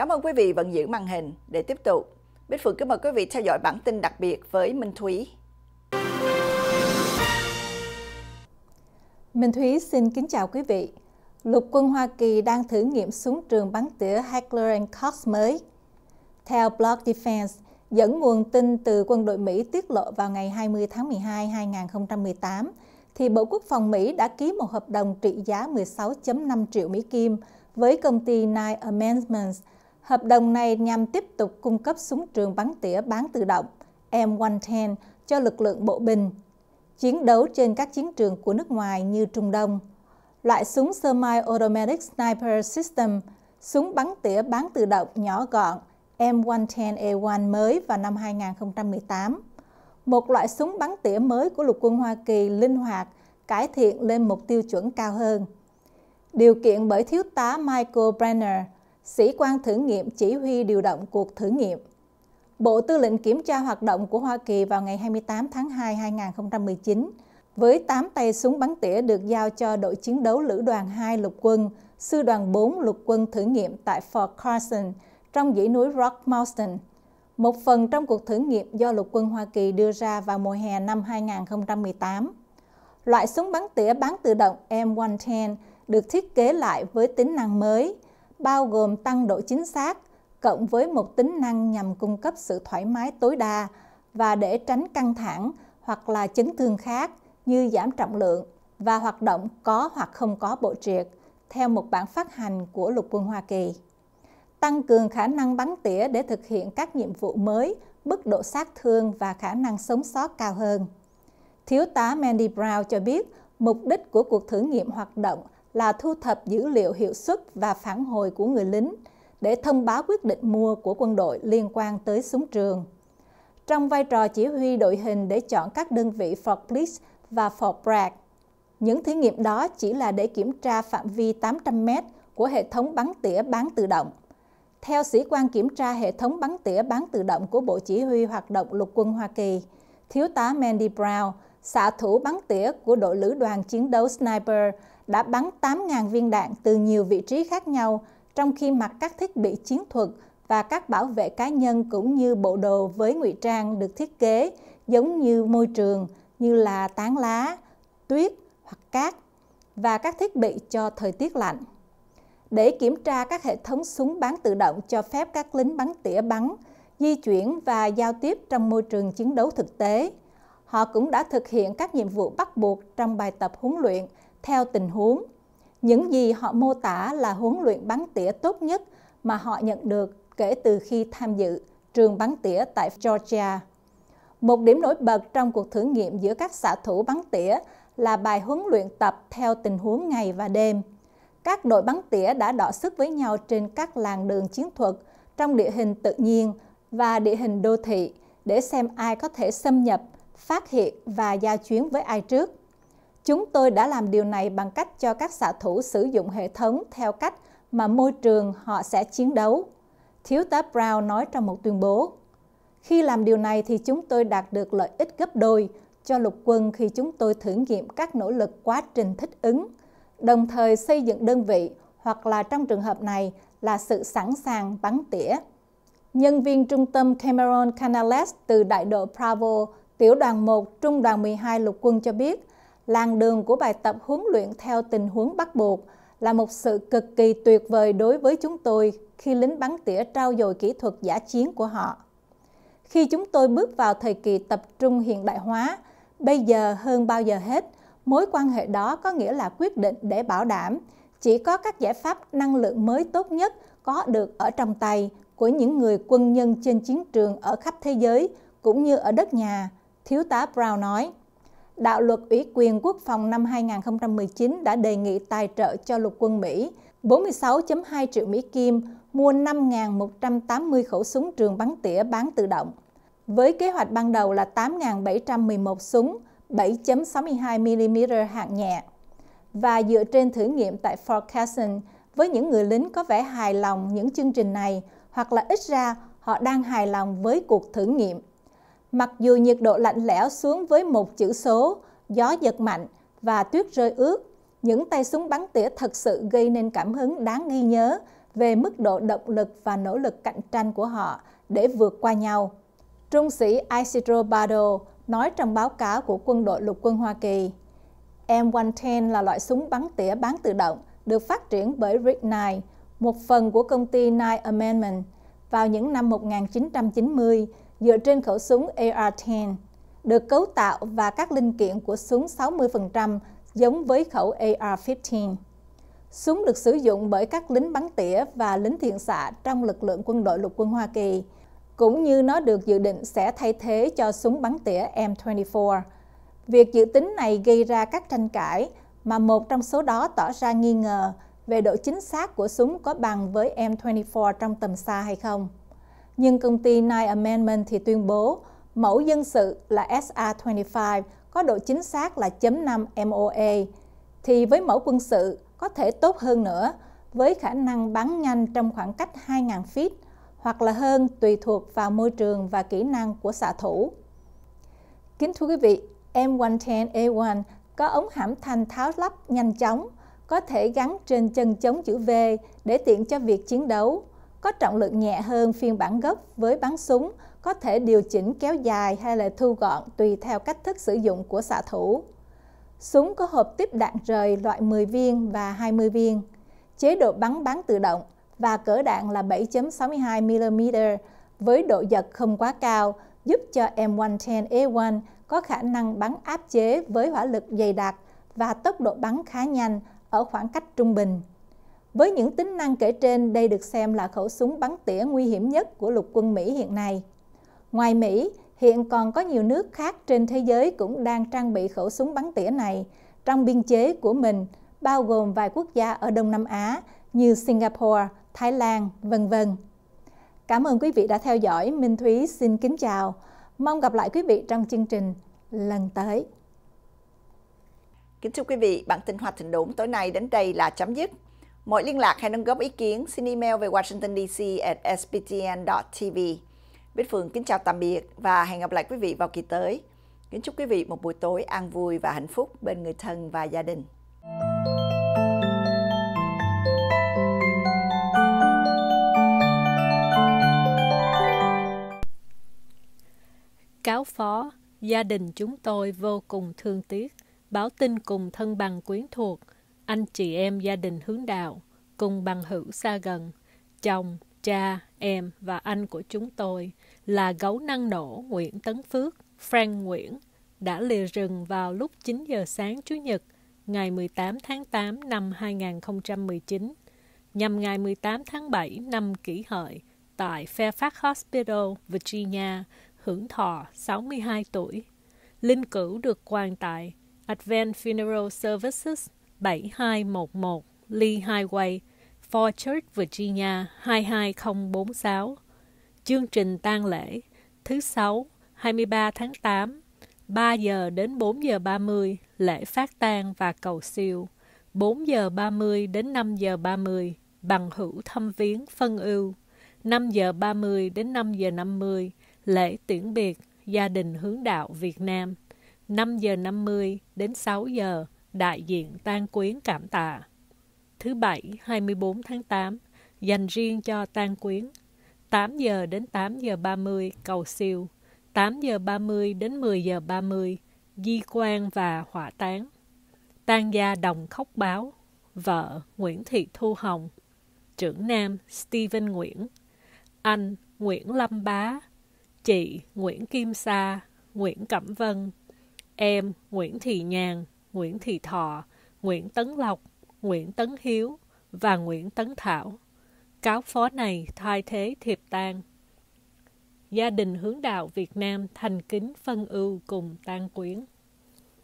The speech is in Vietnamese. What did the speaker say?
Cảm ơn quý vị vẫn giữ màn hình để tiếp tục. Bích Phượng kính mời quý vị theo dõi bản tin đặc biệt với Minh Thúy. Minh Thúy xin kính chào quý vị. Lục quân Hoa Kỳ đang thử nghiệm súng trường bắn tỉa Heckler Koch mới. Theo Blog Defense, dẫn nguồn tin từ quân đội Mỹ tiết lộ vào ngày 20 tháng 12 2018, thì Bộ Quốc phòng Mỹ đã ký một hợp đồng trị giá 16.5 triệu Mỹ Kim với công ty Nine Amendments – Hợp đồng này nhằm tiếp tục cung cấp súng trường bắn tỉa bán tự động M110 cho lực lượng bộ binh, chiến đấu trên các chiến trường của nước ngoài như Trung Đông. Loại súng Semi-Automatic Sniper System, súng bắn tỉa bán tự động nhỏ gọn M110A1 mới vào năm 2018. Một loại súng bắn tỉa mới của lục quân Hoa Kỳ linh hoạt, cải thiện lên một tiêu chuẩn cao hơn. Điều kiện bởi thiếu tá Michael Brenner – sĩ quan thử nghiệm chỉ huy điều động cuộc thử nghiệm. Bộ Tư lệnh kiểm tra hoạt động của Hoa Kỳ vào ngày 28 tháng 2 2019 với 8 tay súng bắn tỉa được giao cho đội chiến đấu lữ đoàn 2 lục quân, sư đoàn 4 lục quân thử nghiệm tại Fort Carson trong dãy núi Rock Mountain. Một phần trong cuộc thử nghiệm do lục quân Hoa Kỳ đưa ra vào mùa hè năm 2018. Loại súng bắn tỉa bán tự động M110 được thiết kế lại với tính năng mới – bao gồm tăng độ chính xác cộng với một tính năng nhằm cung cấp sự thoải mái tối đa và để tránh căng thẳng hoặc là chấn thương khác như giảm trọng lượng và hoạt động có hoặc không có bộ triệt theo một bản phát hành của lục quân Hoa Kỳ. Tăng cường khả năng bắn tỉa để thực hiện các nhiệm vụ mới, mức độ sát thương và khả năng sống sót cao hơn. Thiếu tá Mandy Brown cho biết mục đích của cuộc thử nghiệm hoạt động là thu thập dữ liệu hiệu suất và phản hồi của người lính để thông báo quyết định mua của quân đội liên quan tới súng trường. Trong vai trò chỉ huy đội hình để chọn các đơn vị Fort Bliss và Fort Bragg, những thí nghiệm đó chỉ là để kiểm tra phạm vi 800m của hệ thống bắn tỉa bán tự động. Theo sĩ quan kiểm tra hệ thống bắn tỉa bán tự động của Bộ Chỉ huy Hoạt động Lục quân Hoa Kỳ, Thiếu tá Mandy Brown, xạ thủ bắn tỉa của đội lữ đoàn chiến đấu Sniper đã bắn 8.000 viên đạn từ nhiều vị trí khác nhau, trong khi mặc các thiết bị chiến thuật và các bảo vệ cá nhân cũng như bộ đồ với ngụy trang được thiết kế giống như môi trường như là tán lá, tuyết hoặc cát và các thiết bị cho thời tiết lạnh. Để kiểm tra các hệ thống súng bắn tự động cho phép các lính bắn tỉa bắn, di chuyển và giao tiếp trong môi trường chiến đấu thực tế. Họ cũng đã thực hiện các nhiệm vụ bắt buộc trong bài tập huấn luyện theo tình huống. Những gì họ mô tả là huấn luyện bắn tỉa tốt nhất mà họ nhận được kể từ khi tham dự trường bắn tỉa tại Georgia. Một điểm nổi bật trong cuộc thử nghiệm giữa các xạ thủ bắn tỉa là bài huấn luyện tập theo tình huống ngày và đêm. Các đội bắn tỉa đã đọ sức với nhau trên các làng đường chiến thuật trong địa hình tự nhiên và địa hình đô thị để xem ai có thể xâm nhập, phát hiện và giao chuyến với ai trước. Chúng tôi đã làm điều này bằng cách cho các xạ thủ sử dụng hệ thống theo cách mà môi trường họ sẽ chiến đấu. Thiếu tá Brown nói trong một tuyên bố. Khi làm điều này thì chúng tôi đạt được lợi ích gấp đôi cho lục quân khi chúng tôi thử nghiệm các nỗ lực quá trình thích ứng, đồng thời xây dựng đơn vị hoặc là trong trường hợp này là sự sẵn sàng bắn tỉa. Nhân viên trung tâm Cameron Canales từ đại đội Bravo, tiểu đoàn 1, trung đoàn 12 lục quân cho biết làng đường của bài tập huấn luyện theo tình huống bắt buộc là một sự cực kỳ tuyệt vời đối với chúng tôi khi lính bắn tỉa trao dồi kỹ thuật giả chiến của họ. Khi chúng tôi bước vào thời kỳ tập trung hiện đại hóa, bây giờ hơn bao giờ hết, mối quan hệ đó có nghĩa là quyết định để bảo đảm chỉ có các giải pháp năng lượng mới tốt nhất có được ở trong tay của những người quân nhân trên chiến trường ở khắp thế giới cũng như ở đất nhà, thiếu tá Brown nói đạo luật Ủy quyền quốc phòng năm 2019 đã đề nghị tài trợ cho lục quân Mỹ 46.2 triệu Mỹ Kim mua 5.180 khẩu súng trường bắn tỉa bán tự động. Với kế hoạch ban đầu là 8.711 súng 7.62mm hạng nhẹ. Và dựa trên thử nghiệm tại Fort Carson, với những người lính có vẻ hài lòng những chương trình này, hoặc là ít ra họ đang hài lòng với cuộc thử nghiệm Mặc dù nhiệt độ lạnh lẽo xuống với một chữ số, gió giật mạnh và tuyết rơi ướt, những tay súng bắn tỉa thật sự gây nên cảm hứng đáng ghi nhớ về mức độ động lực và nỗ lực cạnh tranh của họ để vượt qua nhau. Trung sĩ Isidro Bardo nói trong báo cáo của quân đội lục quân Hoa Kỳ, M110 là loại súng bắn tỉa bán tự động được phát triển bởi Rig 9, một phần của công ty Nye Amendment. Vào những năm 1990, dựa trên khẩu súng AR-10, được cấu tạo và các linh kiện của súng 60% giống với khẩu AR-15. Súng được sử dụng bởi các lính bắn tỉa và lính thiện xạ trong lực lượng quân đội lục quân Hoa Kỳ, cũng như nó được dự định sẽ thay thế cho súng bắn tỉa M24. Việc dự tính này gây ra các tranh cãi, mà một trong số đó tỏ ra nghi ngờ về độ chính xác của súng có bằng với M24 trong tầm xa hay không nhưng công ty Nine Amendment thì tuyên bố mẫu dân sự là SR25 có độ chính xác là .5 MOA, thì với mẫu quân sự có thể tốt hơn nữa với khả năng bắn nhanh trong khoảng cách 2.000 feet hoặc là hơn tùy thuộc vào môi trường và kỹ năng của xạ thủ. Kính thưa quý vị, M110A1 có ống hãm thanh tháo lắp nhanh chóng, có thể gắn trên chân chống chữ V để tiện cho việc chiến đấu có trọng lượng nhẹ hơn phiên bản gốc với bắn súng, có thể điều chỉnh kéo dài hay là thu gọn tùy theo cách thức sử dụng của xạ thủ. Súng có hộp tiếp đạn rời loại 10 viên và 20 viên, chế độ bắn bán tự động và cỡ đạn là 7.62mm với độ giật không quá cao, giúp cho M110A1 có khả năng bắn áp chế với hỏa lực dày đặc và tốc độ bắn khá nhanh ở khoảng cách trung bình. Với những tính năng kể trên, đây được xem là khẩu súng bắn tỉa nguy hiểm nhất của lục quân Mỹ hiện nay. Ngoài Mỹ, hiện còn có nhiều nước khác trên thế giới cũng đang trang bị khẩu súng bắn tỉa này trong biên chế của mình, bao gồm vài quốc gia ở Đông Nam Á như Singapore, Thái Lan, vân vân. Cảm ơn quý vị đã theo dõi. Minh Thúy xin kính chào. Mong gặp lại quý vị trong chương trình lần tới. Kính thưa quý vị, bản tin Hoa Thịnh Đốn tối nay đến đây là chấm dứt. Mọi liên lạc hay đóng góp ý kiến xin email về Washington DC at sbtn.tv. Bích Phượng kính chào tạm biệt và hẹn gặp lại quý vị vào kỳ tới. Kính chúc quý vị một buổi tối an vui và hạnh phúc bên người thân và gia đình. Cáo phó, gia đình chúng tôi vô cùng thương tiếc, báo tin cùng thân bằng quyến thuộc – anh chị em gia đình hướng đạo, cùng bằng hữu xa gần, chồng, cha, em và anh của chúng tôi là gấu năng nổ Nguyễn Tấn Phước, Frank Nguyễn, đã lìa rừng vào lúc 9 giờ sáng Chủ nhật, ngày 18 tháng 8 năm 2019, nhằm ngày 18 tháng 7 năm kỷ hợi, tại Fairfax Hospital, Virginia, hưởng thọ 62 tuổi. Linh cữu được quan tại Advent Funeral Services 7211 Lee Highway, Fort Church, Virginia 22046. Chương trình tang lễ thứ sáu 23 tháng 8, 3 giờ đến 4 giờ 30 lễ phát tang và cầu siêu, 4 giờ 30 đến 5 giờ 30 bằng hữu thăm viếng phân ưu, 5 giờ 30 đến 5 giờ 50 lễ tiễn biệt gia đình hướng đạo Việt Nam, 5 giờ 50 đến 6 giờ đại diện tan quyến cảm tạ. Thứ Bảy 24 tháng 8, dành riêng cho tan quyến. 8 giờ đến 8 giờ 30 cầu siêu, 8 giờ 30 đến 10 giờ 30 di quan và hỏa táng. Tan gia đồng khóc báo, vợ Nguyễn Thị Thu Hồng, trưởng nam Stephen Nguyễn, anh Nguyễn Lâm Bá, chị Nguyễn Kim Sa, Nguyễn Cẩm Vân, em Nguyễn Thị Nhàn, Nguyễn Thị Thọ, Nguyễn Tấn Lộc, Nguyễn Tấn Hiếu và Nguyễn Tấn Thảo. Cáo phó này thay thế thiệp tang. Gia đình hướng đạo Việt Nam thành kính phân ưu cùng tang quyến.